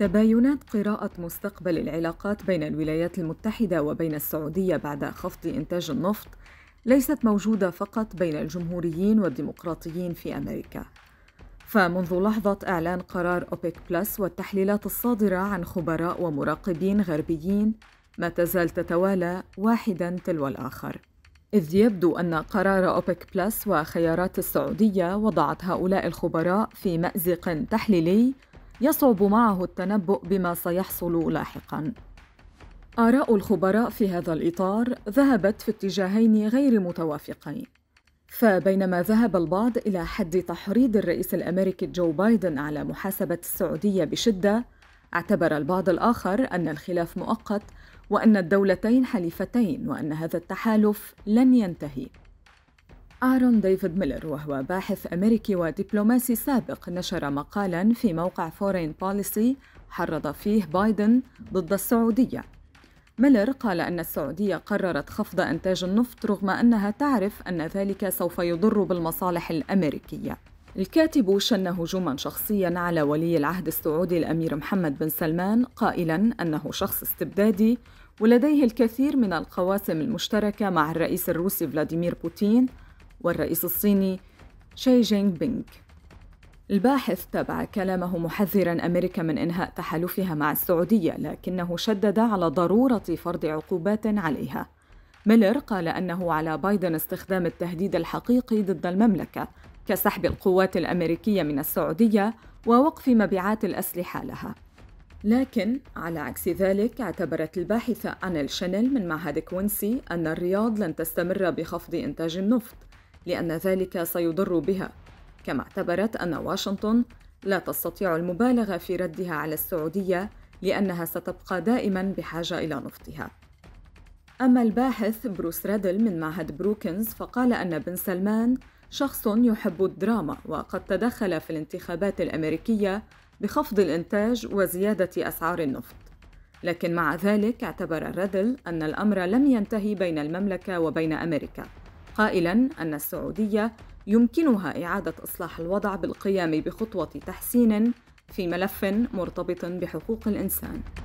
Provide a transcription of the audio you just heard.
تباينات قراءة مستقبل العلاقات بين الولايات المتحدة وبين السعودية بعد خفض إنتاج النفط ليست موجودة فقط بين الجمهوريين والديمقراطيين في أمريكا، فمنذ لحظة إعلان قرار أوبيك بلس والتحليلات الصادرة عن خبراء ومراقبين غربيين ما تزال تتوالى واحدا تلو الآخر إذ يبدو أن قرار أوبيك بلس وخيارات السعودية وضعت هؤلاء الخبراء في مأزق تحليلي يصعب معه التنبؤ بما سيحصل لاحقا آراء الخبراء في هذا الإطار ذهبت في اتجاهين غير متوافقين فبينما ذهب البعض إلى حد تحريض الرئيس الأمريكي جو بايدن على محاسبة السعودية بشدة اعتبر البعض الآخر أن الخلاف مؤقت وأن الدولتين حليفتين وأن هذا التحالف لن ينتهي آرون ديفيد ميلر وهو باحث أمريكي ودبلوماسي سابق نشر مقالا في موقع فورين بوليسي حرض فيه بايدن ضد السعودية ميلر قال أن السعودية قررت خفض إنتاج النفط رغم أنها تعرف أن ذلك سوف يضر بالمصالح الأمريكية الكاتب شن هجوما شخصيا على ولي العهد السعودي الامير محمد بن سلمان قائلا انه شخص استبدادي ولديه الكثير من القواسم المشتركه مع الرئيس الروسي فلاديمير بوتين والرئيس الصيني شي جينغ بينغ الباحث تابع كلامه محذرا امريكا من انهاء تحالفها مع السعوديه لكنه شدد على ضروره فرض عقوبات عليها ميلر قال انه على بايدن استخدام التهديد الحقيقي ضد المملكه كسحب القوات الامريكيه من السعوديه ووقف مبيعات الاسلحه لها لكن على عكس ذلك اعتبرت الباحثة أنيل شانيل من معهد كوينسي أن الرياض لن تستمر بخفض إنتاج النفط لأن ذلك سيضر بها كما اعتبرت أن واشنطن لا تستطيع المبالغة في ردها على السعودية لأنها ستبقى دائما بحاجة إلى نفطها أما الباحث بروس رادل من معهد بروكنز فقال أن بن سلمان شخص يحب الدراما وقد تدخل في الانتخابات الأمريكية بخفض الإنتاج وزيادة أسعار النفط لكن مع ذلك اعتبر رادل أن الأمر لم ينتهي بين المملكة وبين أمريكا قائلا أن السعودية يمكنها إعادة إصلاح الوضع بالقيام بخطوة تحسين في ملف مرتبط بحقوق الإنسان